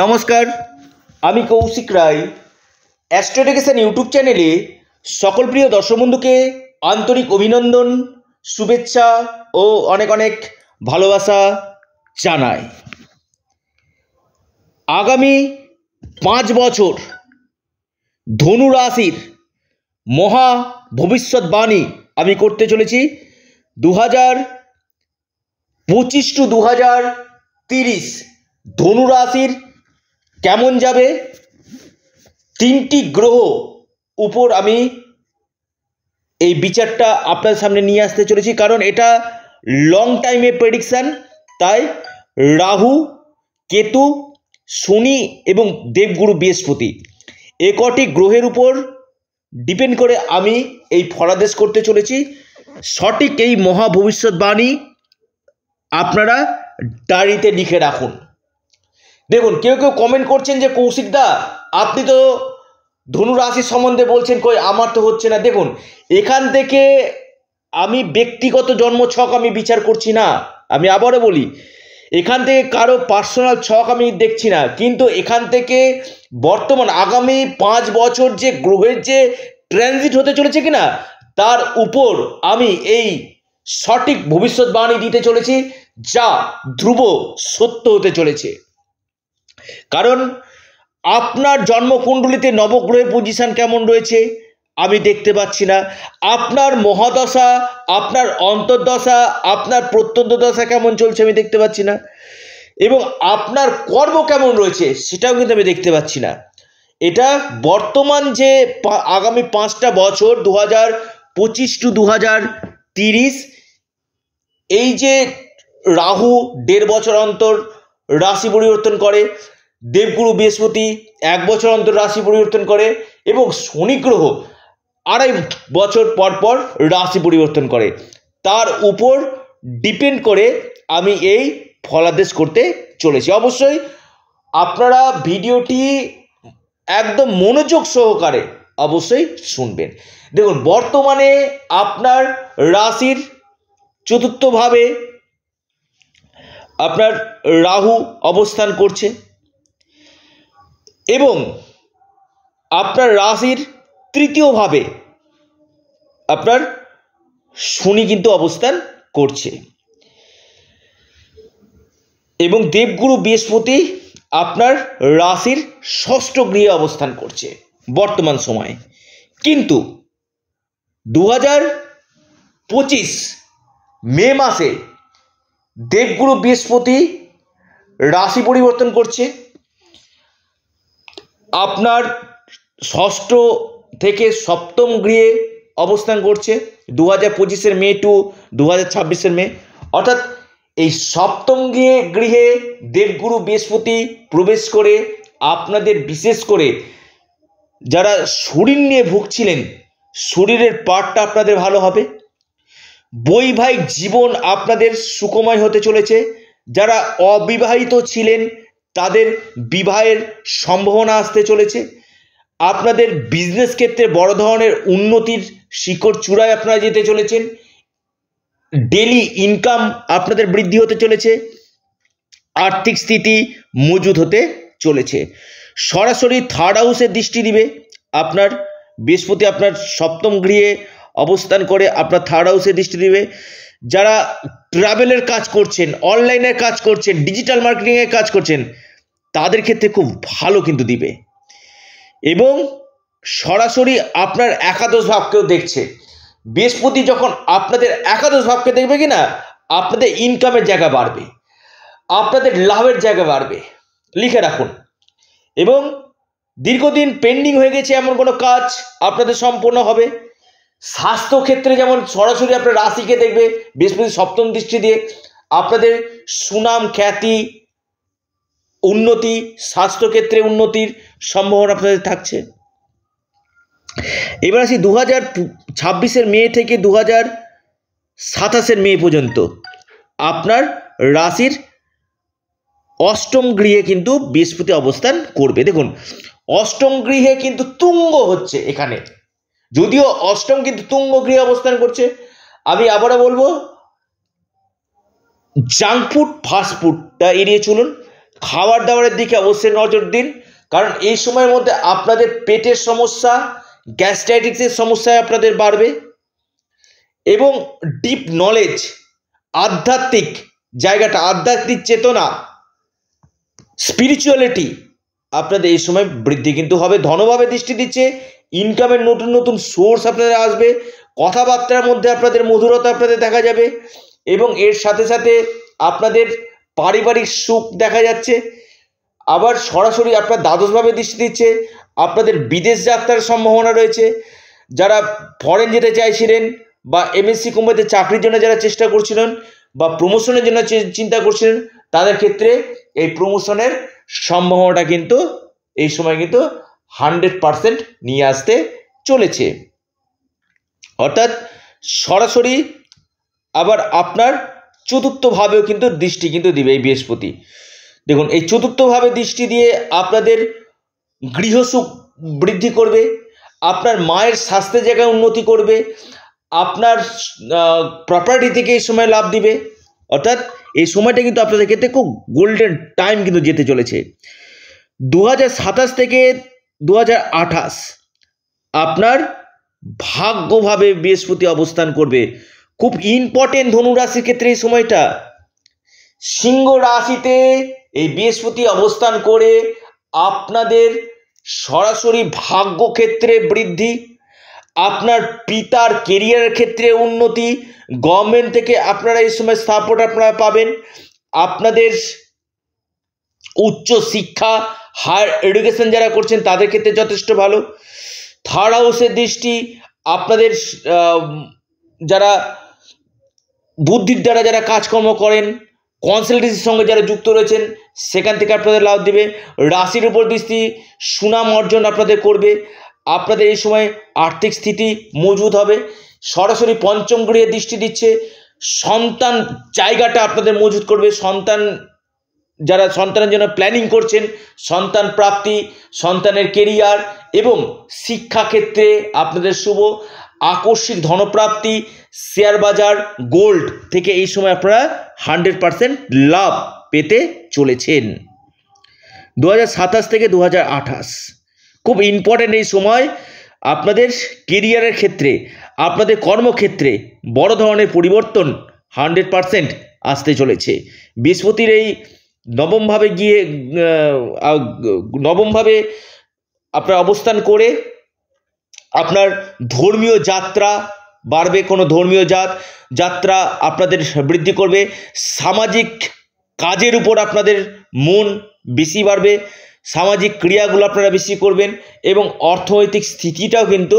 নমস্কার আমি কৌশিক রায় অ্যাস্ট্রোডেকেশন ইউটিউব চ্যানেলে সকল প্রিয় দর্শক বন্ধুকে আন্তরিক অভিনন্দন শুভেচ্ছা ও অনেক অনেক ভালোবাসা জানাই আগামী পাঁচ বছর ধনু রাশির মহা ভবিষ্যৎবাণী আমি করতে চলেছি দু হাজার পঁচিশ টু দু হাজার তিরিশ ধনু রাশির কেমন যাবে তিনটি গ্রহ উপর আমি এই বিচারটা আপনার সামনে নিয়ে আসতে চলেছি কারণ এটা লং টাইমে প্রেডিকশান তাই রাহু কেতু শনি এবং দেবগুরু বৃহস্পতি এ কটি গ্রহের উপর ডিপেন্ড করে আমি এই ফরাদেশ করতে চলেছি সঠিক এই মহা ভবিষ্যৎবাণী আপনারা ডায়েরিতে লিখে রাখুন দেখুন কেউ কেউ কমেন্ট করছেন যে কৌশিকদা আপনি তো ধনুরাশি সম্বন্ধে বলছেন কই আমার তো হচ্ছে না দেখুন এখান থেকে আমি ব্যক্তিগত জন্ম ছক আমি বিচার করছি না আমি আবারও বলি এখান থেকে কারো পার্সোনাল ছক আমি দেখছি না কিন্তু এখান থেকে বর্তমান আগামী পাঁচ বছর যে গ্রহের যে ট্রানজিট হতে চলেছে কিনা তার উপর আমি এই সঠিক ভবিষ্যৎবাণী দিতে চলেছি যা ধ্রুব সত্য হতে চলেছে কারণ আপনার জন্মকুণ্ডলিতে নবগ্রহের পজিশান কেমন রয়েছে আমি দেখতে পাচ্ছি না আপনার মহাদশা আপনার অন্তর্দশা আপনার প্রত্যন্ত দশা কেমন চলছে আমি দেখতে পাচ্ছি না এবং আপনার কর্ম কেমন রয়েছে সেটাও কিন্তু আমি দেখতে পাচ্ছি না এটা বর্তমান যে আগামী পাঁচটা বছর দু হাজার পঁচিশ টু দু হাজার তিরিশ এই যে রাহু দেড় বছর অন্তর রাশি পরিবর্তন করে দেবগুরু বৃহস্পতি এক বছর অন্তর রাশি পরিবর্তন করে এবং শনি গ্রহ আড়াই বছর পর পর রাশি পরিবর্তন করে তার উপর ডিপেন্ড করে আমি এই ফলাদেশ করতে চলেছি অবশ্যই আপনারা ভিডিওটি একদম মনোযোগ সহকারে অবশ্যই শুনবেন দেখুন বর্তমানে আপনার রাশির চতুর্থভাবে আপনার রাহু অবস্থান করছে এবং আপনার রাশির তৃতীয়ভাবে আপনার শনি কিন্তু অবস্থান করছে এবং দেবগুরু বৃহস্পতি আপনার রাশির ষষ্ঠ গৃহে অবস্থান করছে বর্তমান সময়ে কিন্তু দু হাজার পঁচিশ মে মাসে দেবগুরু বৃহস্পতি রাশি পরিবর্তন করছে আপনার ষষ্ঠ থেকে সপ্তম গৃহে অবস্থান করছে দু হাজার পঁচিশের মে টু দু হাজার ছাব্বিশের মে অর্থাৎ এই সপ্তম গৃহে গৃহে দেবগুরু বৃহস্পতি প্রবেশ করে আপনাদের বিশেষ করে যারা শরীর নিয়ে ভুগছিলেন শরীরের পাটটা আপনাদের ভালো হবে বৈবাহিক জীবন আপনাদের সুকময় হতে চলেছে যারা অবিবাহিত ছিলেন তাদের বিবাহের সম্ভাবনা আসতে চলেছে আপনাদের বিজনেস ক্ষেত্রে বড় ধরনের উন্নতির শিকড় চূড়ায় আপনারা যেতে চলেছেন ডেলি ইনকাম আপনাদের বৃদ্ধি হতে চলেছে আর্থিক স্থিতি মজুদ হতে চলেছে সরাসরি থার্ড হাউসে দৃষ্টি দিবে আপনার বৃহস্পতি আপনার সপ্তম গৃহে অবস্থান করে আপনার থার্ড হাউসে দৃষ্টি দিবে যারা ট্রাভেলের কাজ করছেন অনলাইনের কাজ করছেন ডিজিটাল মার্কেটিংয়ের কাজ করছেন তাদের ক্ষেত্রে খুব ভালো কিন্তু দিবে এবং সরাসরি আপনার একাদশ ভাবকেও দেখছে বৃহস্পতি যখন আপনাদের একাদশ ভাবকে দেখবে কি না আপনাদের ইনকামের জায়গা বাড়বে আপনাদের লাভের জায়গা বাড়বে লিখে রাখুন এবং দীর্ঘদিন পেন্ডিং হয়ে গেছে এমন কোনো কাজ আপনাদের সম্পূর্ণ হবে স্বাস্থ্য ক্ষেত্রে যেমন সরাসরি আপনার রাশিকে দেখবে বৃহস্পতি সপ্তম দৃষ্টি দিয়ে আপনাদের সুনাম খ্যাতি উন্নতি স্বাস্থ্যক্ষেত্রে উন্নতির সম্ভাবনা আপনাদের থাকছে এবার আসি দু হাজার ছাব্বিশের মে থেকে দু হাজার সাতাশের মে পর্যন্ত আপনার রাশির অষ্টম গৃহে কিন্তু বৃহস্পতি অবস্থান করবে দেখুন অষ্টম গৃহে কিন্তু তুঙ্গ হচ্ছে এখানে যদিও অষ্টম কিন্তু তুঙ্গ গৃহে অবস্থান করছে আমি আবারও বলবো জাঙ্ক ফুড ফাস্ট এড়িয়ে চলুন খাওয়ার দাওয়ারের দিকে অবশ্যই নজর দিন কারণ এই সময়ের মধ্যে আপনাদের পেটের সমস্যা গ্যাস্ট্রাইটিক্সের সমস্যায় আপনাদের বাড়বে এবং ডিপ নলেজ আধ্যাত্মিক জায়গাটা আধ্যাত্মিক চেতনা স্পিরিচুয়ালিটি আপনাদের এই সময় বৃদ্ধি কিন্তু হবে ধনভাবে দৃষ্টি দিচ্ছে ইনকামের নতুন নতুন সোর্স আপনাদের আসবে কথাবার্তার মধ্যে আপনাদের মধুরতা আপনাদের দেখা যাবে এবং এর সাথে সাথে আপনাদের পারিবারিক সুখ দেখা যাচ্ছে আবার সরাসরি আপনার দ্বাদশভাবে দৃষ্টি দিচ্ছে আপনাদের বিদেশ যাত্রার সম্ভাবনা রয়েছে যারা ফরেন যেতে চাইছিলেন বা এমএসসি কোম্পানিতে চাকরির জন্য যারা চেষ্টা করছিলেন বা প্রমোশনের জন্য চিন্তা করছিলেন তাদের ক্ষেত্রে এই প্রমোশনের সম্ভাবনাটা কিন্তু এই সময় কিন্তু হান্ড্রেড পারসেন্ট নিয়ে আসতে চলেছে অর্থাৎ সরাসরি আবার আপনার চতুর্থভাবেও কিন্তু দৃষ্টি কিন্তু দিবে এই বৃহস্পতি দেখুন এই চতুর্থভাবে দৃষ্টি দিয়ে আপনাদের গৃহসুখ বৃদ্ধি করবে আপনার মায়ের স্বাস্থ্যের জায়গায় উন্নতি করবে আপনার প্রপার্টি থেকে এই সময় লাভ দিবে অর্থাৎ এই সময়টা কিন্তু আপনাদের ক্ষেত্রে খুব গোল্ডেন টাইম কিন্তু যেতে চলেছে দু থেকে দু আপনার ভাগ্যভাবে বৃহস্পতি অবস্থান করবে খুব ইম্পর্টেন্ট ধনুরাশির ক্ষেত্রে এই সময়টা সিংহ রাশিতে এই বৃহস্পতি অবস্থান করে আপনাদের সরাসরি ভাগ্য ক্ষেত্রে বৃদ্ধি আপনার পিতার কেরিয়ারের ক্ষেত্রে উন্নতি গভর্নমেন্ট থেকে আপনারা এই সময় সাপোর্ট আপনারা পাবেন আপনাদের উচ্চ শিক্ষা হায়ার এডুকেশন যারা করছেন তাদের ক্ষেত্রে যথেষ্ট ভালো থার্ড হাউসের দৃষ্টি আপনাদের যারা বুদ্ধির দ্বারা যারা কাজকর্ম করেন কনসালটেন্সির সঙ্গে যারা যুক্ত রয়েছেন সেখান থেকে আপনাদের লাভ দেবে রাশির উপর দৃষ্টি সুনাম অর্জন আপনাদের করবে আপনাদের এই সময় আর্থিক স্থিতি মজবুত হবে সরাসরি পঞ্চম গৃহে দৃষ্টি দিচ্ছে সন্তান জায়গাটা আপনাদের মজবুত করবে সন্তান যারা সন্তানের জন্য প্ল্যানিং করছেন সন্তান প্রাপ্তি সন্তানের কেরিয়ার এবং শিক্ষাক্ষেত্রে আপনাদের শুভ আকস্মিক ধনপ্রাপ্তি শেয়ার বাজার গোল্ড থেকে এই সময় আপনারা হান্ড্রেড পারসেন্ট লাভ পেতে চলেছেন দু থেকে দু খুব ইম্পর্টেন্ট এই সময় আপনাদের কেরিয়ারের ক্ষেত্রে আপনাদের কর্মক্ষেত্রে বড় ধরনের পরিবর্তন হান্ড্রেড পারসেন্ট আসতে চলেছে বৃহস্পতির এই নবমভাবে গিয়ে নবমভাবে আপনার অবস্থান করে আপনার ধর্মীয় যাত্রা বাড়বে কোনো ধর্মীয় জাত যাত্রা আপনাদের বৃদ্ধি করবে সামাজিক কাজের উপর আপনাদের মন বেশি বাড়বে সামাজিক ক্রিয়াগুলো আপনারা বেশি করবেন এবং অর্থনৈতিক স্থিতিটাও কিন্তু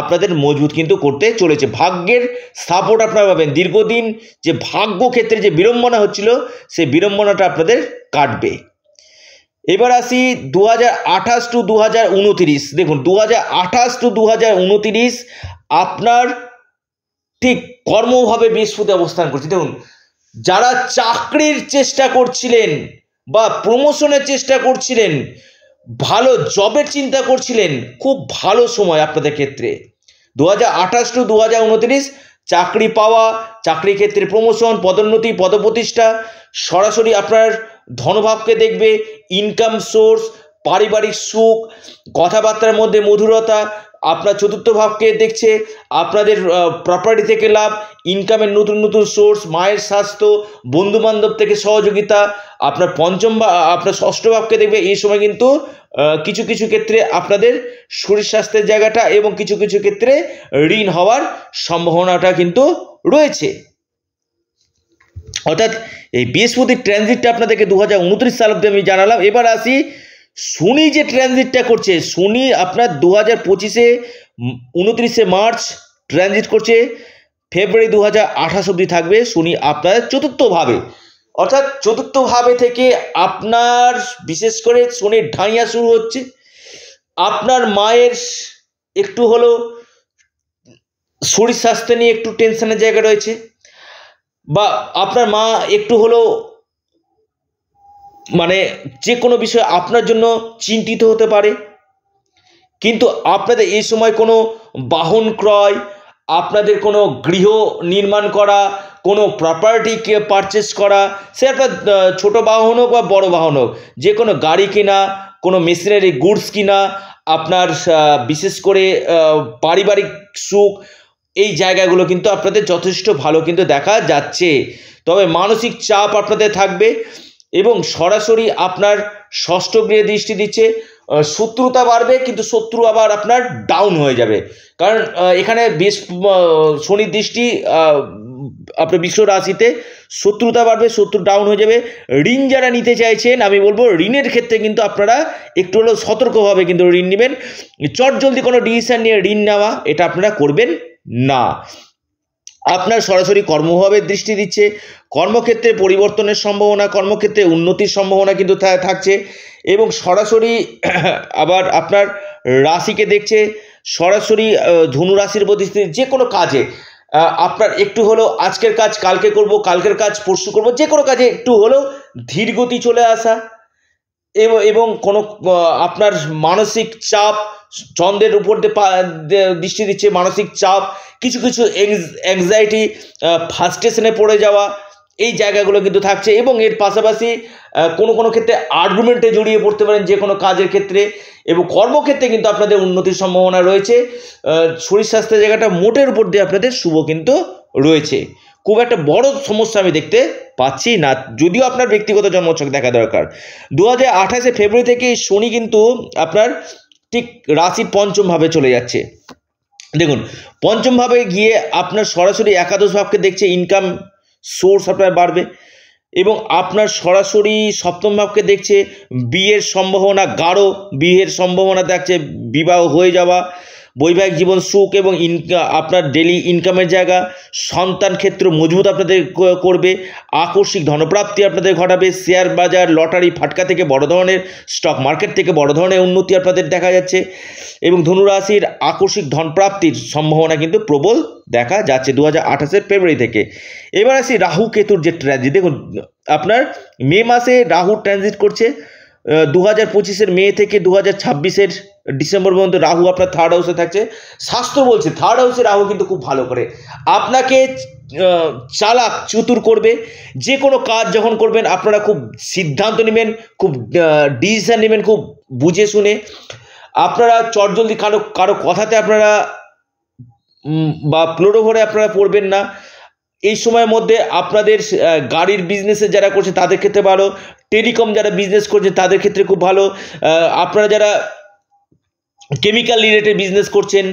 আপনাদের মজবুত কিন্তু করতে চলেছে ভাগ্যের সাপোর্ট আপনারা পাবেন দীর্ঘদিন যে ভাগ্য ক্ষেত্রে যে বিড়ম্বনা হচ্ছিল সে বিড়ম্বনাটা আপনাদের কাটবে এবার আসি দু হাজার টু দু দেখুন দু হাজার টু দু আপনার ঠিক কর্মভাবে বৃহস্পতি অবস্থান করছে দেখুন যারা চাকরির চেষ্টা করছিলেন বা প্রমোশনের চেষ্টা করছিলেন ভালো জবের চিন্তা করছিলেন খুব ভালো সময় আপনাদের ক্ষেত্রে দু হাজার আঠাশ টু দু হাজার চাকরি পাওয়া চাকরি ক্ষেত্রে প্রমোশন পদোন্নতি পদপ্রতিষ্ঠা সরাসরি আপনার ধনভাবকে দেখবে ইনকাম সোর্স পারিবারিক সুখ কথাবার্তার মধ্যে মধুরতা আপনার চতুর্থ ভাবকে দেখছে আপনাদের প্রপার্টি থেকে লাভ ইনকামের নতুন নতুন সোর্স মায়ের স্বাস্থ্য বন্ধুবান্ধব থেকে সহযোগিতা আপনার পঞ্চম বা আপনার ষষ্ঠ ভাবকে দেখবে এই সময় কিন্তু কিছু কিছু ক্ষেত্রে আপনাদের শরীর স্বাস্থ্যের জায়গাটা এবং কিছু কিছু ক্ষেত্রে ঋণ হওয়ার সম্ভাবনাটা কিন্তু রয়েছে অর্থাৎ এই বৃহস্পতির ট্রানজিটটা আপনাদেরকে দু সাল অব্দি আমি জানালাম এবার আসি শুনি যে ট্রানজিটটা করছে শুনি আপনার দু হাজার পঁচিশে উনত্রিশে মার্চ ট্রানজিট করছে ফেব্রুয়ারি দু হাজার আঠাশ অবধি থাকবে শুনি আপনার চতুর্থভাবে অর্থাৎ চতুর্থভাবে থেকে আপনার বিশেষ করে শনির ঢাইয়া শুরু হচ্ছে আপনার মায়ের একটু হলো শরীর স্বাস্থ্য নিয়ে একটু টেনশনের জায়গা রয়েছে বা আপনার মা একটু হলো মানে যে কোনো বিষয় আপনার জন্য চিন্তিত হতে পারে কিন্তু আপনাদের এই সময় কোনো বাহন ক্রয় আপনাদের কোনো গৃহ নির্মাণ করা কোনো প্রপার্টিকে পারচেস করা সে একটা ছোটো বাহন হোক বা বড় বাহন হোক যে কোনো গাড়ি কেনা কোনো মেশিনারি গুডস কিনা আপনার বিশেষ করে পারিবারিক সুখ এই জায়গাগুলো কিন্তু আপনাদের যথেষ্ট ভালো কিন্তু দেখা যাচ্ছে তবে মানসিক চাপ আপনাদের থাকবে এবং সরাসরি আপনার ষষ্ঠ গৃহে দৃষ্টি দিচ্ছে শত্রুতা বাড়বে কিন্তু শত্রু আবার আপনার ডাউন হয়ে যাবে কারণ এখানে বেশ শনির দৃষ্টি আপনার বিশ্ব রাশিতে শত্রুতা বাড়বে শত্রু ডাউন হয়ে যাবে ঋণ যারা নিতে চাইছেন আমি বলবো ঋণের ক্ষেত্রে কিন্তু আপনারা একটু হলেও সতর্কভাবে কিন্তু ঋণ নেবেন চট জলদি কোনো ডিসিশান নিয়ে ঋণ নেওয়া এটা আপনারা করবেন না আপনার সরাসরি কর্মভাবের দৃষ্টি দিচ্ছে কর্মক্ষেত্রে পরিবর্তনের সম্ভাবনা কর্মক্ষেত্রে উন্নতির সম্ভাবনা কিন্তু থাকছে এবং সরাসরি আবার আপনার রাশিকে দেখছে সরাসরি ধনু রাশির প্রতিষ্ঠিত যে কোনো কাজে আপনার একটু হলেও আজকের কাজ কালকে করব কালকের কাজ পরশু করব যে কোনো কাজে একটু হলেও ধীরগতি চলে আসা এবং কোনো আপনার মানসিক চাপ ছন্দের উপর দিয়ে দৃষ্টি দিচ্ছে মানসিক চাপ কিছু কিছু অ্যাংজাইটি ফার্স্টেশনে পড়ে যাওয়া এই জায়গাগুলো কিন্তু থাকছে এবং এর পাশাপাশি কোনো কোনো ক্ষেত্রে আর্গুমেন্টে জড়িয়ে পড়তে পারেন যে কোনো কাজের ক্ষেত্রে এবং কর্মক্ষেত্রে কিন্তু আপনাদের উন্নতির সম্ভাবনা রয়েছে শরীর স্বাস্থ্যের জায়গাটা মোটের উপর দিয়ে আপনাদের শুভ কিন্তু রয়েছে খুব একটা বড় সমস্যা আমি দেখতে পাচ্ছি না যদিও আপনার ব্যক্তিগত জন্মচক দেখা দরকার দু হাজার আঠাশে ফেব্রুয়ারি থেকে শনি কিন্তু আপনার ঠিক রাশির পঞ্চমভাবে চলে যাচ্ছে দেখুন পঞ্চমভাবে গিয়ে আপনার সরাসরি একাদশ ভাবকে দেখছে ইনকাম সোর্স আপনার বাড়বে এবং আপনার সরাসরি সপ্তম ভাবকে দেখছে বিয়ের সম্ভাবনা গাঢ় বিয়ের সম্ভাবনা দেখছে বিবাহ হয়ে যাওয়া বৈবাহিক জীবন সুখ এবং ইনকা আপনার ডেলি ইনকামের জায়গা সন্তান ক্ষেত্র মজবুত আপনাদের করবে আকস্মিক ধনপ্রাপ্তি আপনাদের ঘটাবে শেয়ার বাজার লটারি ফাটকা থেকে বড় ধরনের স্টক মার্কেট থেকে বড় ধরনের উন্নতি আপনাদের দেখা যাচ্ছে এবং ধনুরাশির আকস্মিক ধনপ্রাপ্তির সম্ভাবনা কিন্তু প্রবল দেখা যাচ্ছে দু হাজার ফেব্রুয়ারি থেকে এবার আসি রাহু কেতুর যে ট্রানজিট দেখুন আপনার মে মাসে রাহু ট্রানজিট করছে দু হাজার পঁচিশের মে থেকে দু হাজার ছাব্বিশের ডিসেম্বর পর্যন্ত রাহু আপনার থার্ড হাউসে থাকছে শাস্ত্র বলছে থার্ড হাউসে রাহু কিন্তু খুব ভালো করে আপনাকে চালাক চতুর করবে যে কোনো কাজ যখন করবেন আপনারা খুব সিদ্ধান্ত নেবেন খুব ডিসিশান নেবেন খুব বুঝে শুনে আপনারা চটজলদি কারো কারো কথাতে আপনারা বা প্লোরোভরে আপনারা পড়বেন না এই সময়ের মধ্যে আপনাদের গাড়ির বিজনেসে যারা করছে তাদের ক্ষেত্রে ভালো টেলিকম যারা বিজনেস করছে তাদের ক্ষেত্রে খুব ভালো আপনারা যারা কেমিক্যাল রিলেটেড বিজনেস করছেন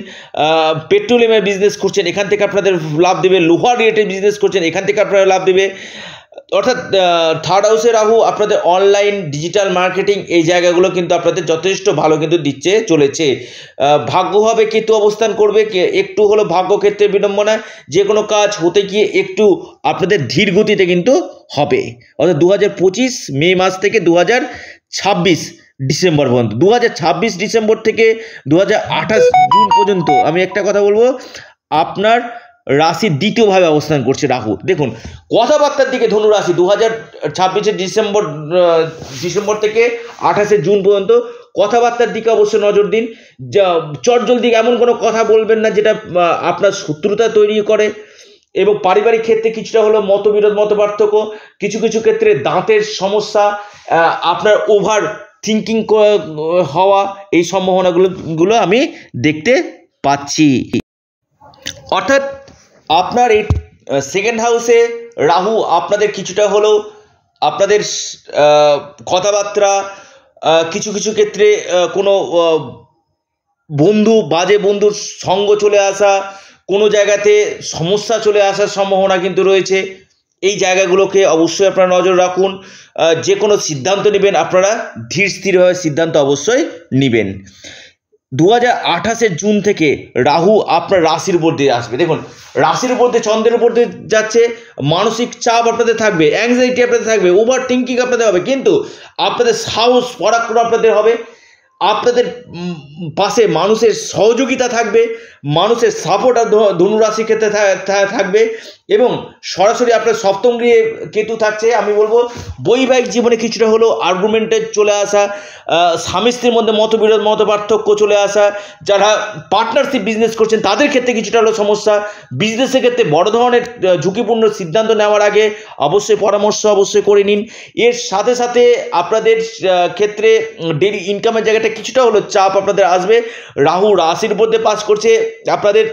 পেট্রোলিয়ামের বিজনেস করছেন এখান থেকে আপনাদের লাভ দেবে লোহা রিলেটেড বিজনেস করছেন এখান থেকে আপনারা লাভ দেবে অর্থাৎ থার্ড হাউসে রাহু আপনাদের অনলাইন ডিজিটাল মার্কেটিং এই জায়গাগুলো কিন্তু আপনাদের যথেষ্ট ভালো কিন্তু দিচ্ছে চলেছে ভাগ্যভাবে কেতু অবস্থান করবে একটু হলো ভাগ্যক্ষেত্রে বিড়ম্বনা যে কোনো কাজ হতে গিয়ে একটু আপনাদের ধীর গতিতে কিন্তু হবে অর্থাৎ দু মে মাস থেকে দু ছাব্বিশ ডিসেম্বর পর্যন্ত দু ডিসেম্বর থেকে দু জুন পর্যন্ত আমি একটা কথা বলবো আপনার রাশি দ্বিতীয়ভাবে অবস্থান করছে রাহু দেখুন কথাবার্তার দিকে ধনু রাশি দু হাজার ছাব্বিশে ডিসেম্বর ডিসেম্বর থেকে আঠাশে জুন পর্যন্ত কথাবার্তার দিকে অবশ্যই নজর দিন যা চটজল দিকে এমন কোনো কথা বলবেন না যেটা আপনার শত্রুতা তৈরি করে এবং পারিবারিক ক্ষেত্রে কিছুটা হলো মতবিরোধ মত পার্থক্য কিছু কিছু ক্ষেত্রে দাঁতের সমস্যা আপনার ওভার থিঙ্কিং হওয়া এই সম্ভাবনাগুলো গুলো আমি দেখতে পাচ্ছি অর্থাৎ আপনার এই সেকেন্ড হাউসে রাহু আপনাদের কিছুটা হলেও আপনাদের কথাবার্তা কিছু কিছু ক্ষেত্রে কোনো বন্ধু বাজে বন্ধুর সঙ্গ চলে আসা কোনো জায়গাতে সমস্যা চলে আসার সম্ভাবনা কিন্তু রয়েছে এই জায়গাগুলোকে অবশ্যই আপনারা নজর রাখুন যে কোনো সিদ্ধান্ত নেবেন আপনারা ধীর স্থিরভাবে সিদ্ধান্ত অবশ্যই নেবেন দু হাজার আঠাশের জুন থেকে রাহু আপনার রাশির উপর দিয়ে আসবে দেখুন রাশির উপর দিয়ে চন্দ্রের উপর দিয়ে যাচ্ছে মানসিক চাপ আপনাদের থাকবে অ্যাংজাইটি আপনাদের থাকবে ওভার থিঙ্কিং আপনাদের হবে কিন্তু আপনাদের সাহস পরাক্রম আপনাদের হবে আপনাদের পাশে মানুষের সহযোগিতা থাকবে মানুষের সাপোর্ট আর ধনুরাশি ক্ষেত্রে থাকবে এবং সরাসরি আপনার সপ্তম গৃহে কেতু থাকছে আমি বলবো বৈবাহিক জীবনে কিছুটা হলো আর্গুমেন্টের চলে আসা স্বামী স্ত্রীর মধ্যে মতবিরোধ মত পার্থক্য চলে আসা যারা পার্টনারশিপ বিজনেস করছেন তাদের ক্ষেত্রে কিছুটা হলো সমস্যা বিজনেসের ক্ষেত্রে বড় ধরনের ঝুঁকিপূর্ণ সিদ্ধান্ত নেওয়ার আগে অবশ্যই পরামর্শ অবশ্যই করে নিন এর সাথে সাথে আপনাদের ক্ষেত্রে ডেলি ইনকামের জায়গাটা কিছুটা হলো চাপ আপনাদের আসবে রাহু রাশির মধ্যে পাস করছে আপনাদের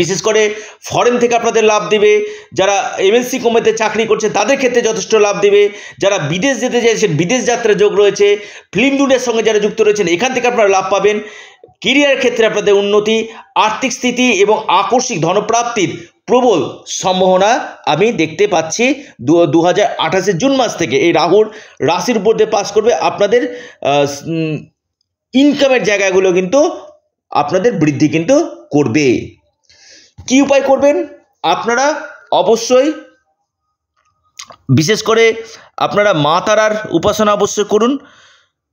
বিশেষ করে ফরেন থেকে আপনাদের লাভ দেবে যারা এমএনসি কোম্পানিতে চাকরি করছে তাদের ক্ষেত্রে যথেষ্ট লাভ দেবে যারা বিদেশ যেতে চাইছেন বিদেশ যাত্রার যোগ রয়েছে ফিল্ম দুনিয়ার সঙ্গে যারা যুক্ত রয়েছেন এখান থেকে আপনারা লাভ পাবেন কেরিয়ার ক্ষেত্রে আপনাদের উন্নতি আর্থিক স্থিতি এবং আকস্মিক ধনপ্রাপ্তির প্রবল সম্ভাবনা আমি দেখতে পাচ্ছি দু দু হাজার আঠাশের জুন মাস থেকে এই রাহুর রাশির উপর দিয়ে পাস করবে আপনাদের ইনকামের জায়গাগুলো কিন্তু আপনাদের বৃদ্ধি কিন্তু করবে কি উপায় করবেন আপনারা অবশ্যই বিশেষ করে আপনারা মা তারার উপাসনা অবশ্যই করুন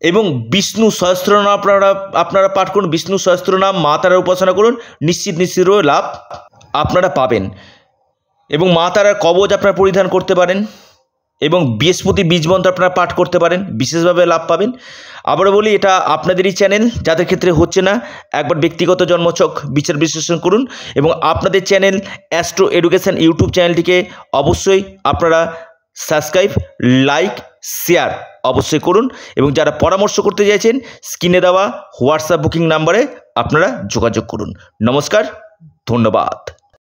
এবং বিষ্ণু সহস্রনাম আপনারা আপনারা পাঠ করুন বিষ্ণু সহস্রনাম মা তারার উপাসনা করুন নিশ্চিত নিশ্চিত লাভ আপনারা পাবেন এবং মা তারার কবচ আপনারা পরিধান করতে পারেন এবং বৃহস্পতি বীজ মন্ত্র আপনারা পাঠ করতে পারেন বিশেষভাবে লাভ পাবেন আবারও বলি এটা আপনাদেরই চ্যানেল যাদের ক্ষেত্রে হচ্ছে না একবার ব্যক্তিগত জন্মচক বিচার বিশ্লেষণ করুন এবং আপনাদের চ্যানেল অ্যাস্ট্রো এডুকেশান ইউটিউব চ্যানেলটিকে অবশ্যই আপনারা সাবস্ক্রাইব লাইক শেয়ার অবশ্যই করুন এবং যারা পরামর্শ করতে চাইছেন স্ক্রিনে দেওয়া হোয়াটসঅ্যাপ বুকিং নাম্বারে আপনারা যোগাযোগ করুন নমস্কার ধন্যবাদ